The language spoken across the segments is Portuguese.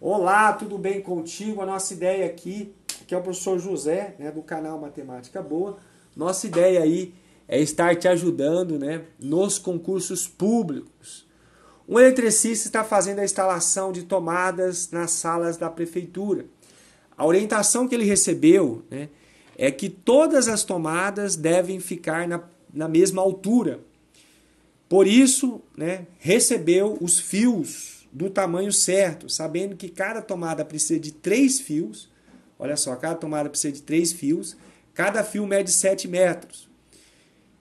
Olá, tudo bem contigo? A nossa ideia aqui, que é o professor José, né, do canal Matemática Boa. Nossa ideia aí é estar te ajudando, né, nos concursos públicos. Um eletricista está fazendo a instalação de tomadas nas salas da prefeitura. A orientação que ele recebeu, né, é que todas as tomadas devem ficar na, na mesma altura. Por isso, né, recebeu os fios do tamanho certo, sabendo que cada tomada precisa de três fios. Olha só, cada tomada precisa de três fios. Cada fio mede 7 metros.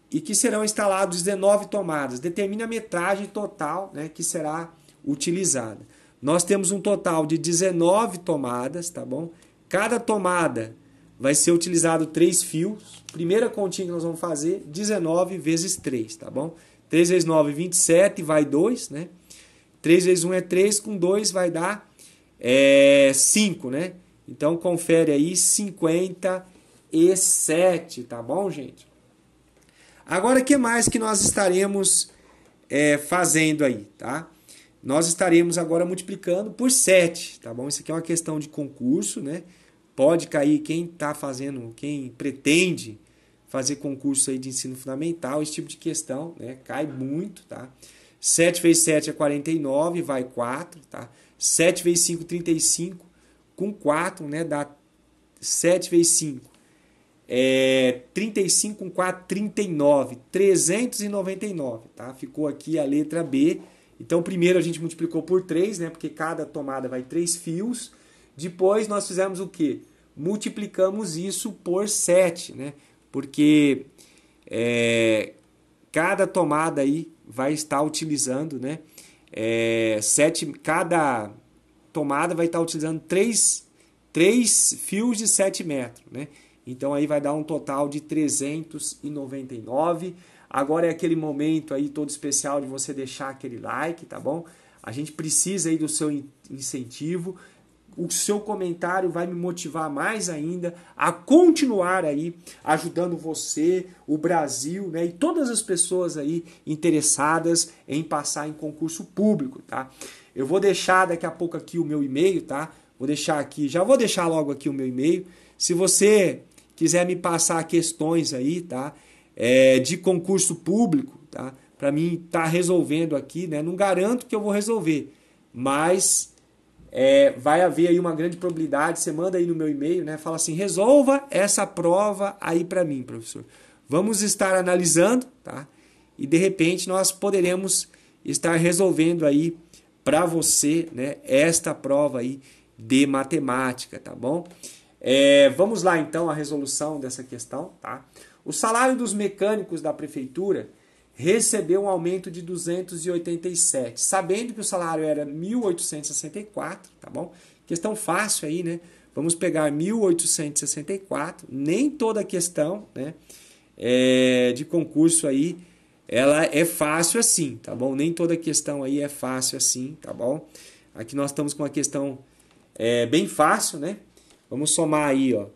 E que serão instalados 19 tomadas. Determine a metragem total né, que será utilizada. Nós temos um total de 19 tomadas, tá bom? Cada tomada vai ser utilizado três fios. Primeira continha que nós vamos fazer, 19 vezes 3, tá bom? 3 vezes 9, 27, vai 2, né? 3 vezes 1 é 3, com 2 vai dar é, 5, né? Então confere aí 57, tá bom, gente? Agora, o que mais que nós estaremos é, fazendo aí, tá? Nós estaremos agora multiplicando por 7, tá bom? Isso aqui é uma questão de concurso, né? Pode cair quem está fazendo, quem pretende fazer concurso aí de ensino fundamental, esse tipo de questão, né? Cai muito, tá? 7 vezes 7 é 49, vai 4, tá? 7 vezes 5, 35, com 4, né? Dá 7 vezes 5. É 35 com 4, 39, 399, tá? Ficou aqui a letra B. Então, primeiro a gente multiplicou por 3, né? Porque cada tomada vai 3 fios. Depois nós fizemos o quê? Multiplicamos isso por 7, né? Porque é, Cada tomada aí vai estar utilizando, né? É, sete, cada tomada vai estar utilizando três, três fios de 7 metros, né? Então aí vai dar um total de 399. Agora é aquele momento aí todo especial de você deixar aquele like, tá bom? A gente precisa aí do seu incentivo. O seu comentário vai me motivar mais ainda a continuar aí ajudando você, o Brasil, né, e todas as pessoas aí interessadas em passar em concurso público, tá? Eu vou deixar daqui a pouco aqui o meu e-mail, tá? Vou deixar aqui, já vou deixar logo aqui o meu e-mail. Se você quiser me passar questões aí, tá? É, de concurso público, tá? Para mim tá resolvendo aqui, né? Não garanto que eu vou resolver, mas é, vai haver aí uma grande probabilidade, você manda aí no meu e-mail, né? Fala assim, resolva essa prova aí para mim, professor. Vamos estar analisando, tá? E de repente nós poderemos estar resolvendo aí para você, né? Esta prova aí de matemática, tá bom? É, vamos lá então a resolução dessa questão, tá? O salário dos mecânicos da prefeitura recebeu um aumento de 287, sabendo que o salário era 1864, tá bom? Questão fácil aí, né? Vamos pegar 1864, nem toda questão, né, é, de concurso aí ela é fácil assim, tá bom? Nem toda questão aí é fácil assim, tá bom? Aqui nós estamos com uma questão é, bem fácil, né? Vamos somar aí, ó.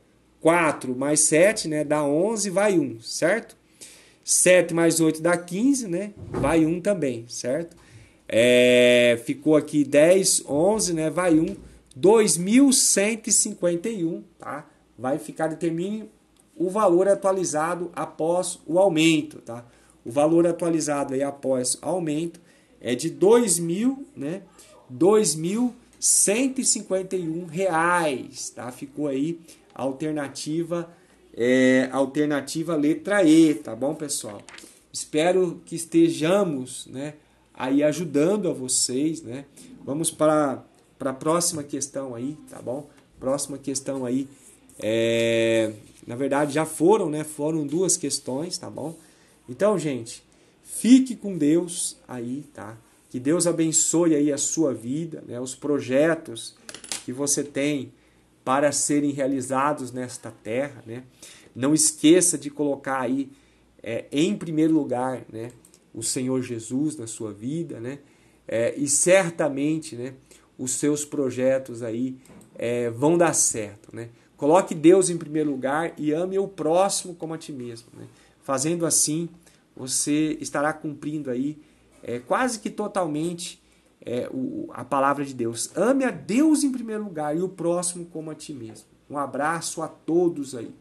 4 mais 7, né? Dá 11, vai 1, certo? 7 mais 8 dá 15, né? Vai 1 também, certo? É, ficou aqui 10, 11, né? Vai 1, 2.151, tá? Vai ficar, determine o valor atualizado após o aumento, tá? O valor atualizado aí após aumento é de 2.000, né? 2.151 reais, tá? Ficou aí a alternativa é, alternativa letra E, tá bom, pessoal? Espero que estejamos né, aí ajudando a vocês, né? Vamos para a próxima questão aí, tá bom? Próxima questão aí, é, na verdade já foram, né? Foram duas questões, tá bom? Então, gente, fique com Deus aí, tá? Que Deus abençoe aí a sua vida, né? Os projetos que você tem, para serem realizados nesta terra. Né? Não esqueça de colocar aí é, em primeiro lugar né, o Senhor Jesus na sua vida né? É, e certamente né, os seus projetos aí é, vão dar certo. Né? Coloque Deus em primeiro lugar e ame o próximo como a ti mesmo. Né? Fazendo assim, você estará cumprindo aí é, quase que totalmente é, o, a palavra de Deus. Ame a Deus em primeiro lugar e o próximo como a ti mesmo. Um abraço a todos aí.